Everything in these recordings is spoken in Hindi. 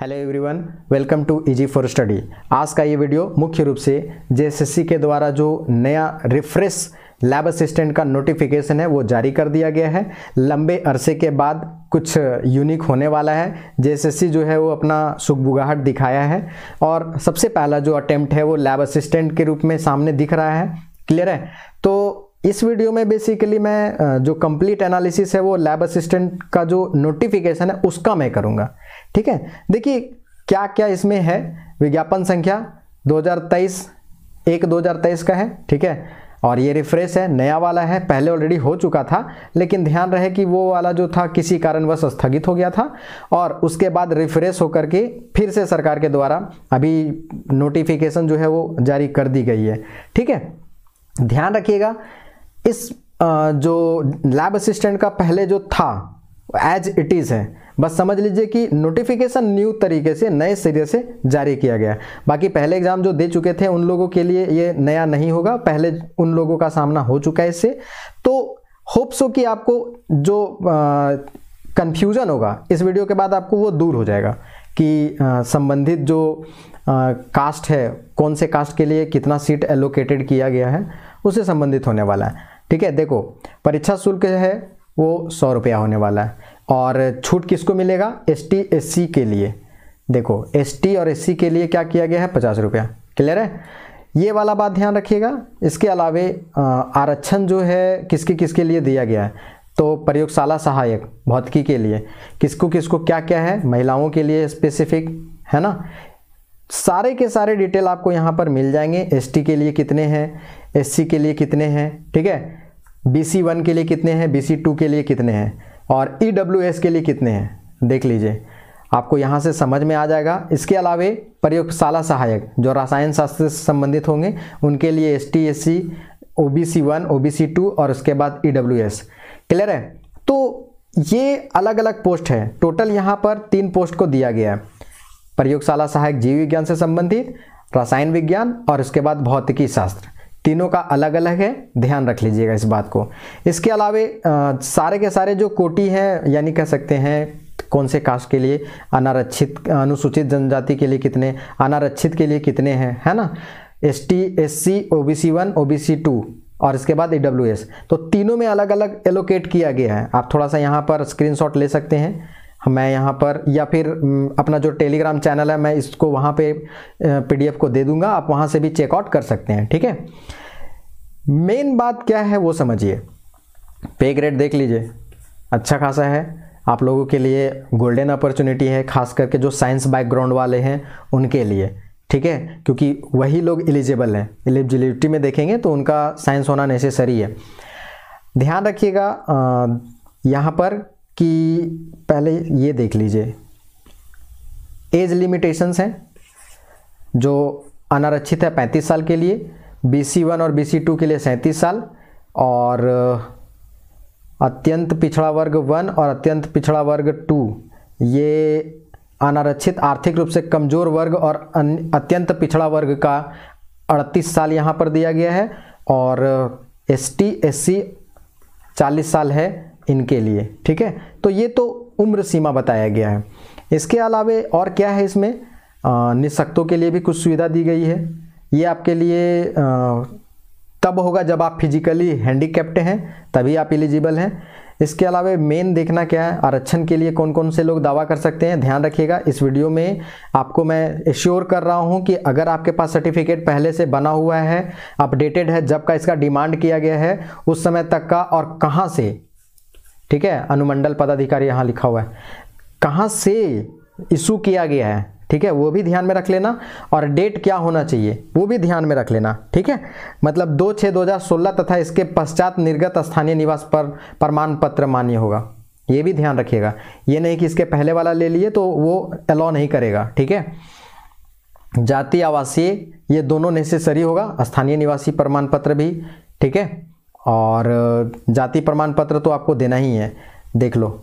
hello everyone welcome to easy for study आज का ये वीडियो मुख्य रूप से जेएसएससी के द्वारा जो नया रिफ्रेश लैब असिस्टेंट का नोटिफिकेशन है वो जारी कर दिया गया है लंबे अरसे के बाद कुछ यूनिक होने वाला है जेएसएससी जो है वो अपना सुखबुगाहट दिखाया है और सबसे पहला जो अटैम्प्ट है वो लैब असिस्टेंट के रूप में सामने दिख रहा है क्लियर है तो इस वीडियो में बेसिकली मैं जो कंप्लीट एनालिसिस है वो लैब असिस्टेंट का जो नोटिफिकेशन है उसका मैं करूँगा ठीक है देखिए क्या क्या इसमें है विज्ञापन संख्या 2023 एक 2023 का है ठीक है और ये रिफ्रेश है नया वाला है पहले ऑलरेडी हो चुका था लेकिन ध्यान रहे कि वो वाला जो था किसी कारणवश स्थगित हो गया था और उसके बाद रिफ्रेश होकर के फिर से सरकार के द्वारा अभी नोटिफिकेशन जो है वो जारी कर दी गई है ठीक है ध्यान रखिएगा इस जो लैब असिस्टेंट का पहले जो था एज इट इज़ है बस समझ लीजिए कि नोटिफिकेशन न्यू तरीके से नए सिरे से जारी किया गया बाकी पहले एग्ज़ाम जो दे चुके थे उन लोगों के लिए ये नया नहीं होगा पहले उन लोगों का सामना हो चुका है इससे तो होप्स हो कि आपको जो कन्फ्यूज़न होगा इस वीडियो के बाद आपको वो दूर हो जाएगा कि संबंधित जो आ, कास्ट है कौन से कास्ट के लिए कितना सीट एलोकेटेड किया गया है उससे संबंधित होने वाला है ठीक है देखो परीक्षा शुल्क है वो सौ रुपया होने वाला है और छूट किसको मिलेगा एस टी एस सी के लिए देखो एस टी और एस सी के लिए क्या किया गया है पचास रुपया क्लियर है ये वाला बात ध्यान रखिएगा इसके अलावे आरक्षण जो है किसके किसके लिए दिया गया है तो प्रयोगशाला सहायक भौतिकी के लिए किसको किसको क्या क्या है महिलाओं के लिए स्पेसिफिक है ना सारे के सारे डिटेल आपको यहाँ पर मिल जाएंगे एसटी के लिए कितने हैं एससी के लिए कितने हैं ठीक है बी सी वन के लिए कितने हैं बी सी टू के लिए कितने हैं और ई डब्ल्यू एस के लिए कितने हैं देख लीजिए आपको यहाँ से समझ में आ जाएगा इसके अलावे प्रयोगशाला सहायक जो रसायन शास्त्र से संबंधित होंगे उनके लिए S T S C O B C one O B C two और उसके बाद ई डब्ल्यू एस क्लियर है तो ये अलग अलग पोस्ट है टोटल यहाँ पर तीन पोस्ट को दिया गया है प्रयोगशाला सहायक जीव विज्ञान से संबंधित रसायन विज्ञान और उसके बाद भौतिकी शास्त्र तीनों का अलग अलग है ध्यान रख लीजिएगा इस बात को इसके अलावे सारे के सारे जो कोटि हैं यानी कह सकते हैं कौन से कास्ट के लिए अनारक्षित अनुसूचित जनजाति के लिए कितने अनारक्षित के लिए कितने हैं है ना S T S C O B C one O B C two और इसके बाद ई तो तीनों में अलग अलग एलोकेट किया गया है आप थोड़ा सा यहाँ पर स्क्रीनशॉट ले सकते हैं मैं यहाँ पर या फिर अपना जो टेलीग्राम चैनल है मैं इसको वहाँ पे पीडीएफ को दे दूंगा आप वहाँ से भी चेकआउट कर सकते हैं ठीक है मेन बात क्या है वो समझिए पे ग्रेड देख लीजिए अच्छा खासा है आप लोगों के लिए गोल्डन अपॉर्चुनिटी है खास करके जो साइंस बैकग्राउंड वाले हैं उनके लिए ठीक है क्योंकि वही लोग एलिजिबल हैं एलिजिबिलिटी में देखेंगे तो उनका साइंस होना नेसेसरी है ध्यान रखिएगा यहाँ पर कि पहले ये देख लीजिए एज लिमिटेशंस हैं जो अनारक्षित है पैंतीस साल के लिए बी सी वन और बी सी टू के लिए सैंतीस साल और अत्यंत पिछड़ा वर्ग वन और अत्यंत पिछड़ा वर्ग टू ये अनारक्षित आर्थिक रूप से कमज़ोर वर्ग और अत्यंत पिछड़ा वर्ग का अड़तीस साल यहाँ पर दिया गया है और एस टी एस सी चालीस साल है इनके लिए ठीक है तो ये तो उम्र सीमा बताया गया है इसके अलावे और क्या है इसमें निशक्तों के लिए भी कुछ सुविधा दी गई है ये आपके लिए आ, तब होगा जब आप फिजिकली हैंडीकेप्ट हैं तभी आप एलिजिबल हैं इसके अलावा मेन देखना क्या है आरक्षण के लिए कौन कौन से लोग दावा कर सकते हैं ध्यान रखिएगा इस वीडियो में आपको मैं एश्योर कर रहा हूं कि अगर आपके पास सर्टिफिकेट पहले से बना हुआ है अपडेटेड है जब का इसका डिमांड किया गया है उस समय तक का और कहां से ठीक है अनुमंडल पदाधिकारी यहाँ लिखा हुआ है कहाँ से इशू किया गया है ठीक है वो भी ध्यान में रख लेना और डेट क्या होना चाहिए वो भी ध्यान में रख लेना ठीक है मतलब दो छः दो हज़ार सोलह तथा इसके पश्चात निर्गत स्थानीय निवास पर प्रमाण पत्र मान्य होगा ये भी ध्यान रखिएगा ये नहीं कि इसके पहले वाला ले लिए तो वो अलाउ नहीं करेगा ठीक है जाति आवासीय ये दोनों नेसेसरी होगा स्थानीय निवासी प्रमाण पत्र भी ठीक है और जाति प्रमाण पत्र तो आपको देना ही है देख लो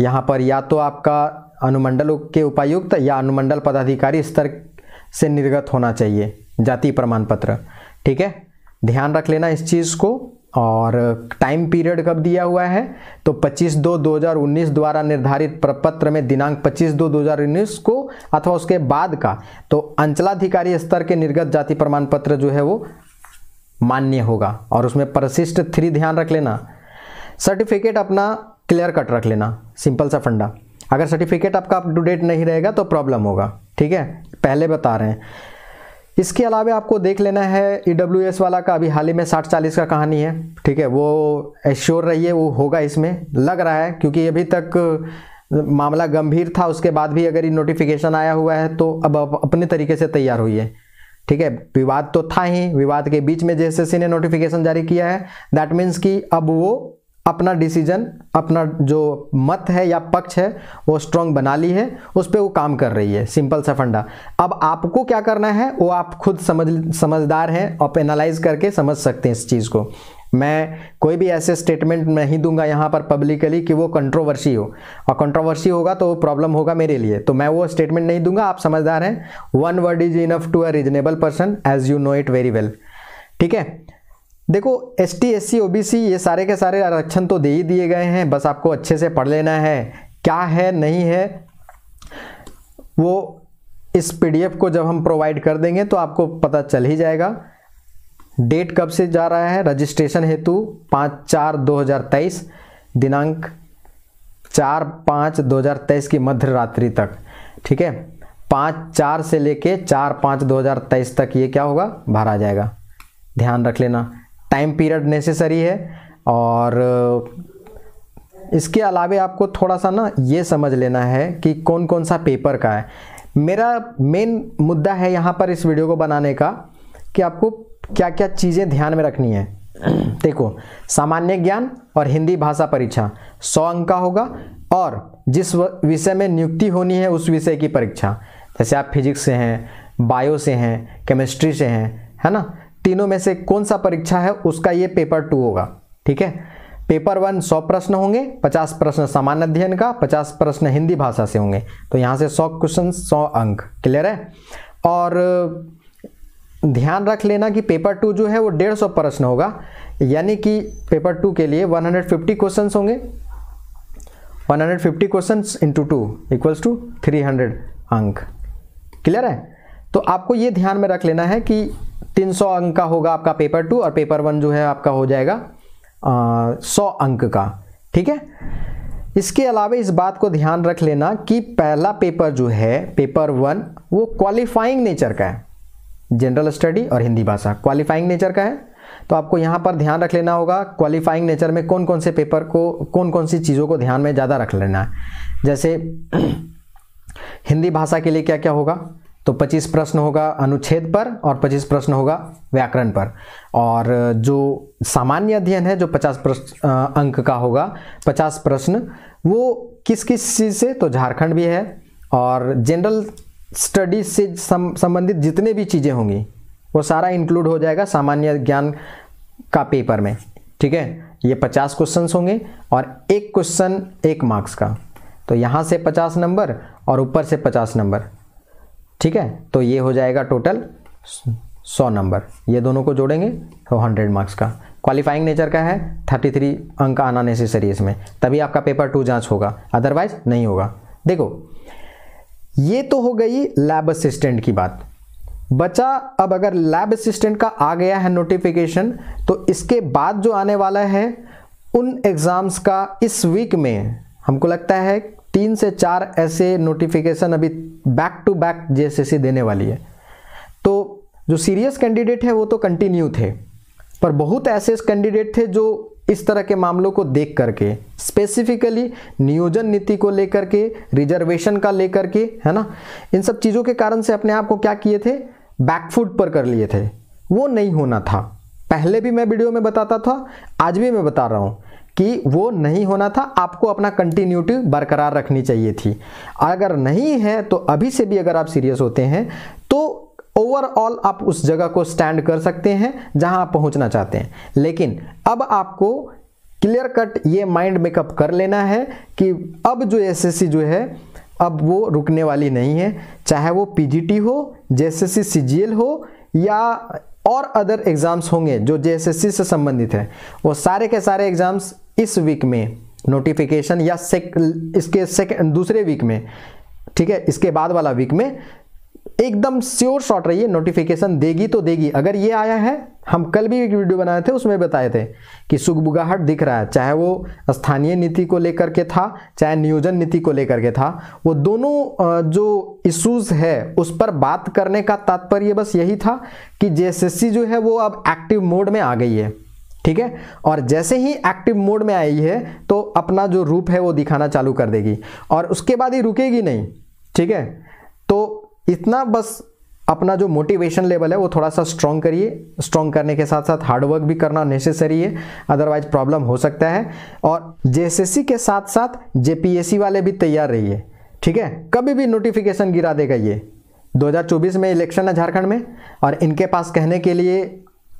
यहाँ पर या तो आपका अनुमंडल के उपायुक्त या अनुमंडल पदाधिकारी स्तर से निर्गत होना चाहिए जाति प्रमाण पत्र ठीक है ध्यान रख लेना इस चीज़ को और टाइम पीरियड कब दिया हुआ है तो 25 दो 2019 द्वारा निर्धारित प्रपत्र में दिनांक 25 दो 2019 को अथवा उसके बाद का तो अंचलाधिकारी स्तर के निर्गत जाति प्रमाण पत्र जो है वो मान्य होगा और उसमें परसिस्ट थ्री ध्यान रख लेना सर्टिफिकेट अपना क्लियर कट रख लेना सिंपल सा फंडा अगर सर्टिफिकेट आपका अप टू डेट नहीं रहेगा तो प्रॉब्लम होगा ठीक है पहले बता रहे हैं इसके अलावा आपको देख लेना है ई e वाला का अभी हाल ही में साठ चालीस का कहानी है ठीक है वो एश्योर रहिए वो होगा इसमें लग रहा है क्योंकि अभी तक मामला गंभीर था उसके बाद भी अगर ये नोटिफिकेशन आया हुआ है तो अब आप अपने तरीके से तैयार हुई है ठीक है विवाद तो था ही विवाद के बीच में जेएसएससी ने नोटिफिकेशन जारी किया है दैट मीन्स कि अब वो अपना डिसीजन अपना जो मत है या पक्ष है वो स्ट्रांग बना ली है उस पर वो काम कर रही है सिंपल सा फंडा अब आपको क्या करना है वो आप खुद समझ समझदार हैं और एनालाइज करके समझ सकते हैं इस चीज़ को मैं कोई भी ऐसे स्टेटमेंट नहीं दूंगा यहाँ पर पब्लिकली कि वो कंट्रोवर्सी हो और कंट्रोवर्सी होगा तो प्रॉब्लम होगा मेरे लिए तो मैं वो स्टेटमेंट नहीं दूंगा आप समझदार हैं one word is enough to a reasonable person as you know it very well ठीक है देखो S T S C O B C ये सारे के सारे आरक्षण तो दे ही दिए गए हैं बस आपको अच्छे से पढ़ लेना है क्या है नहीं है वो इस पी को जब हम प्रोवाइड कर देंगे तो आपको पता चल ही जाएगा डेट कब से जा रहा है रजिस्ट्रेशन हेतु पाँच चार दो हज़ार तेईस दिनांक चार पाँच दो हज़ार तेईस की मध्य रात्रि तक ठीक है पाँच चार से लेके चार पाँच दो हज़ार तेईस तक ये क्या होगा भरा जाएगा ध्यान रख लेना टाइम पीरियड नेसेसरी है और इसके अलावा आपको थोड़ा सा ना ये समझ लेना है कि कौन कौन सा पेपर का है मेरा मेन मुद्दा है यहाँ पर इस वीडियो को बनाने का कि आपको क्या क्या चीज़ें ध्यान में रखनी है देखो सामान्य ज्ञान और हिंदी भाषा परीक्षा सौ अंक का होगा और जिस विषय में नियुक्ति होनी है उस विषय की परीक्षा जैसे आप फिजिक्स से हैं बायो से हैं केमिस्ट्री से हैं है ना तीनों में से कौन सा परीक्षा है उसका ये पेपर टू होगा ठीक है पेपर वन सौ प्रश्न होंगे पचास प्रश्न सामान्य अध्ययन का पचास प्रश्न हिंदी भाषा से होंगे तो यहाँ से सौ क्वेश्चन सौ अंक क्लियर है और ध्यान रख लेना कि पेपर टू जो है वो डेढ़ सौ प्रश्न होगा यानी कि पेपर टू के लिए 150 क्वेश्चंस होंगे 150 questions into two equals to 300 अंक क्लियर है तो आपको ये ध्यान में रख लेना है कि 300 अंक का होगा आपका पेपर टू और पेपर वन जो है आपका हो जाएगा आ, सौ अंक का ठीक है इसके अलावा इस बात को ध्यान रख लेना कि पहला पेपर जो है पेपर वन वो क्वालिफाइंग नेचर का है जनरल स्टडी और हिंदी भाषा क्वालिफाइंग नेचर का है तो आपको यहाँ पर ध्यान रख लेना होगा क्वालिफाइंग नेचर में कौन कौन से पेपर को कौन कौन सी चीज़ों को ध्यान में ज़्यादा रख लेना है जैसे हिंदी भाषा के लिए क्या क्या होगा तो 25 प्रश्न होगा अनुच्छेद पर और 25 प्रश्न होगा व्याकरण पर और जो सामान्य अध्ययन है जो 50 प्रश्न अंक का होगा 50 प्रश्न वो किस किस चीज़ से तो झारखंड भी है और जनरल स्टडीज से संबंधित जितने भी चीज़ें होंगी वो सारा इंक्लूड हो जाएगा सामान्य ज्ञान का पेपर में ठीक है ये पचास क्वेश्चन होंगे और एक क्वेश्चन एक मार्क्स का तो यहाँ से पचास नंबर और ऊपर से पचास नंबर ठीक है तो ये हो जाएगा टोटल सौ नंबर ये दोनों को जोड़ेंगे तो हंड्रेड मार्क्स का क्वालिफाइंग नेचर का है थर्टी थ्री अंक आना नेसेसरी इसमें तभी आपका पेपर टू जांच होगा अदरवाइज नहीं होगा देखो ये तो हो गई लैब असिस्टेंट की बात बचा अब अगर लैब असिस्टेंट का आ गया है नोटिफिकेशन तो इसके बाद जो आने वाला है उन एग्ज़ाम्स का इस वीक में हमको लगता है तीन से चार ऐसे नोटिफिकेशन अभी बैक टू बैक जेएसएससी देने वाली है तो जो सीरियस कैंडिडेट है वो तो कंटिन्यू थे पर बहुत ऐसे कैंडिडेट थे जो इस तरह के मामलों को देख करके स्पेसिफिकली नियोजन नीति को लेकर के रिजर्वेशन का लेकर के है ना इन सब चीज़ों के कारण से अपने आप को क्या किए थे बैकफुट पर कर लिए थे वो नहीं होना था पहले भी मैं वीडियो में बताता था आज भी मैं बता रहा हूँ कि वो नहीं होना था आपको अपना कंटिन्यूटी बरकरार रखनी चाहिए थी अगर नहीं है तो अभी से भी अगर आप सीरियस होते हैं तो ओवरऑल आप उस जगह को स्टैंड कर सकते हैं जहां आप पहुंचना चाहते हैं लेकिन अब आपको क्लियर कट ये माइंड मेकअप कर लेना है कि अब जो एसएससी जो है अब वो रुकने वाली नहीं है चाहे वो पीजीटी हो जेएसएससी सीजीएल हो या और अदर एग्ज़ाम्स होंगे जो जेएसएससी से संबंधित है वो सारे के सारे एग्ज़ाम्स इस वीक में नोटिफिकेशन या सेक, इसके सेक, दूसरे वीक में ठीक है इसके बाद वाला वीक में एकदम श्योर शॉट रहिए नोटिफिकेशन देगी तो देगी अगर ये आया है हम कल भी एक वीडियो बनाए थे उसमें बताए थे कि सुगबुगाहट दिख रहा है चाहे वो स्थानीय नीति को लेकर के था चाहे नियोजन नीति को लेकर के था वो दोनों जो इश्यूज है उस पर बात करने का तात्पर्य बस यही था कि जे जो है वो अब एक्टिव मोड में आ गई है ठीक है और जैसे ही एक्टिव मोड में आई है तो अपना जो रूप है वो दिखाना चालू कर देगी और उसके बाद ये रुकेगी नहीं ठीक है इतना बस अपना जो मोटिवेशन लेवल है वो थोड़ा सा स्ट्रॉन्ग करिए स्ट्रॉन्ग करने के साथ साथ हार्डवर्क भी करना नेसेसरी है अदरवाइज प्रॉब्लम हो सकता है और जेएसएससी के साथ साथ जेपीएससी वाले भी तैयार रहिए ठीक है कभी भी नोटिफिकेशन गिरा देगा ये 2024 में इलेक्शन है झारखंड में और इनके पास कहने के लिए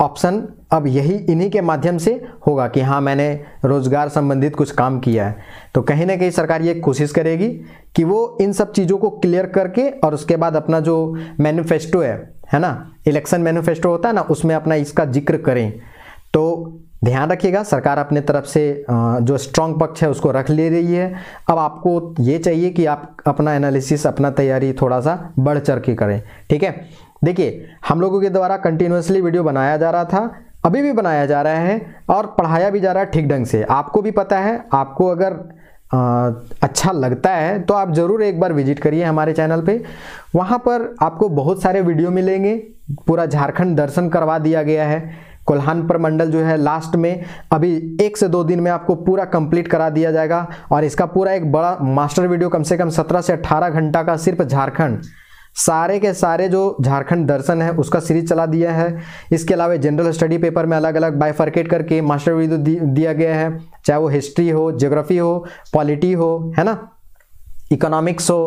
ऑप्शन अब यही इन्हीं के माध्यम से होगा कि हाँ मैंने रोज़गार संबंधित कुछ काम किया है तो कहीं ना कहीं सरकार ये कोशिश करेगी कि वो इन सब चीज़ों को क्लियर करके और उसके बाद अपना जो मैनिफेस्टो है है ना इलेक्शन मैनिफेस्टो होता है ना उसमें अपना इसका जिक्र करें तो ध्यान रखिएगा सरकार अपने तरफ से जो स्ट्रांग पक्ष है उसको रख ले रही है अब आपको ये चाहिए कि आप अपना एनालिसिस अपना तैयारी थोड़ा सा बढ़ चढ़ के करें ठीक है देखिए हम लोगों के द्वारा कंटिन्यूसली वीडियो बनाया जा रहा था अभी भी बनाया जा रहा है और पढ़ाया भी जा रहा है ठीक ढंग से आपको भी पता है आपको अगर आ, अच्छा लगता है तो आप ज़रूर एक बार विजिट करिए हमारे चैनल पे वहाँ पर आपको बहुत सारे वीडियो मिलेंगे पूरा झारखंड दर्शन करवा दिया गया है कोल्हान प्रमंडल जो है लास्ट में अभी एक से दो दिन में आपको पूरा कंप्लीट करा दिया जाएगा और इसका पूरा एक बड़ा मास्टर वीडियो कम से कम सत्रह से अट्ठारह घंटा का सिर्फ झारखंड सारे के सारे जो झारखंड दर्शन है उसका सीरीज चला दिया है इसके अलावा जनरल स्टडी पेपर में अलग अलग बायफर्केट करके मास्टर वीडियो दिया गया है चाहे वो हिस्ट्री हो ज्योग्राफी हो पॉलिटी हो है ना इकोनॉमिक्स हो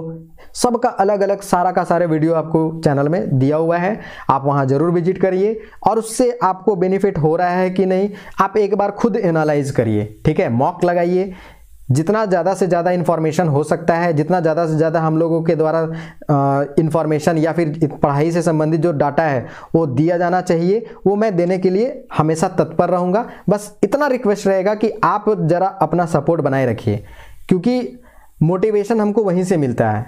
सबका अलग अलग सारा का सारे वीडियो आपको चैनल में दिया हुआ है आप वहाँ ज़रूर विजिट करिए और उससे आपको बेनिफिट हो रहा है कि नहीं आप एक बार खुद एनालाइज करिए ठीक है मॉक लगाइए जितना ज़्यादा से ज़्यादा इन्फॉर्मेशन हो सकता है जितना ज़्यादा से ज़्यादा हम लोगों के द्वारा इन्फॉर्मेशन या फिर पढ़ाई से संबंधित जो डाटा है वो दिया जाना चाहिए वो मैं देने के लिए हमेशा तत्पर रहूँगा बस इतना रिक्वेस्ट रहेगा कि आप ज़रा अपना सपोर्ट बनाए रखिए क्योंकि मोटिवेशन हमको वहीं से मिलता है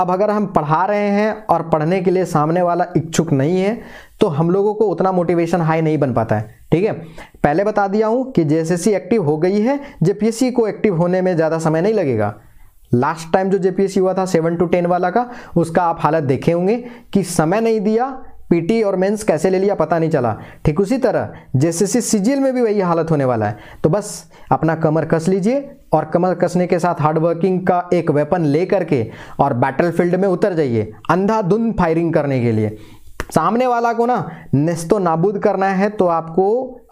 अब अगर हम पढ़ा रहे हैं और पढ़ने के लिए सामने वाला इच्छुक नहीं है तो हम लोगों को उतना मोटिवेशन हाई नहीं बन पाता है ठीक है पहले बता दिया हूँ कि जे एक्टिव हो गई है जे को एक्टिव होने में ज़्यादा समय नहीं लगेगा लास्ट टाइम जो जेपीएससी हुआ था सेवन टू टेन वाला का उसका आप हालत देखे होंगे कि समय नहीं दिया पीटी और मेंस कैसे ले लिया पता नहीं चला ठीक उसी तरह सी सिजिल में भी वही हालत होने वाला है तो बस अपना कमर कस लीजिए और कमर कसने के साथ हार्डवर्किंग का एक वेपन ले करके और बैटलफील्ड में उतर जाइए अंधाधुंध फायरिंग करने के लिए सामने वाला को ना नेस्तो नाबूद करना है तो आपको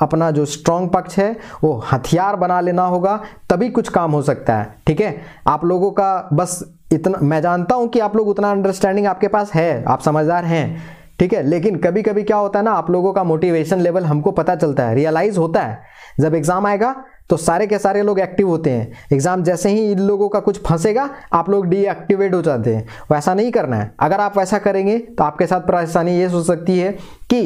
अपना जो स्ट्रांग पक्ष है वो हथियार बना लेना होगा तभी कुछ काम हो सकता है ठीक है आप लोगों का बस इतना मैं जानता हूँ कि आप लोग उतना अंडरस्टैंडिंग आपके पास है आप समझदार हैं ठीक है लेकिन कभी कभी क्या होता है ना आप लोगों का मोटिवेशन लेवल हमको पता चलता है रियलाइज होता है जब एग्ज़ाम आएगा तो सारे के सारे लोग एक्टिव होते हैं एग्ज़ाम जैसे ही इन लोगों का कुछ फंसेगा आप लोग डीएक्टिवेट हो जाते हैं वैसा नहीं करना है अगर आप वैसा करेंगे तो आपके साथ परेशानी ये हो सकती है कि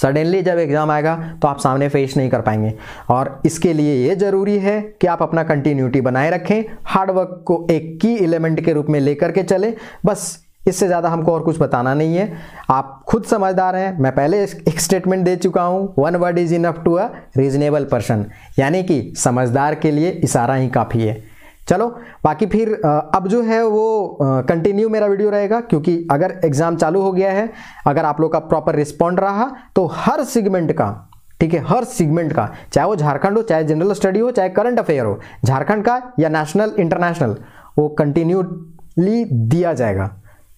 सडनली जब एग्ज़ाम आएगा तो आप सामने फेस नहीं कर पाएंगे और इसके लिए ये ज़रूरी है कि आप अपना कंटिन्यूटी बनाए रखें हार्डवर्क को एक की एलिमेंट के रूप में लेकर के चलें बस इससे ज़्यादा हमको और कुछ बताना नहीं है आप खुद समझदार हैं मैं पहले एक स्टेटमेंट दे चुका हूँ one word is enough to a reasonable person यानी कि समझदार के लिए इशारा ही काफ़ी है चलो बाकी फिर अब जो है वो कंटिन्यू मेरा वीडियो रहेगा क्योंकि अगर एग्ज़ाम चालू हो गया है अगर आप लोग का प्रॉपर रिस्पॉन्ड रहा तो हर सेगमेंट का ठीक है हर सेगमेंट का चाहे वो झारखंड हो चाहे जनरल स्टडी हो चाहे करंट अफेयर हो झारखंड का या नेशनल इंटरनेशनल वो कंटिन्यूली दिया जाएगा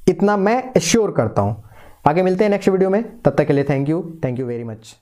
इतना मैं एश्योर करता हूँ आगे मिलते हैं नेक्स्ट वीडियो में तब तक के लिए thank you thank you very much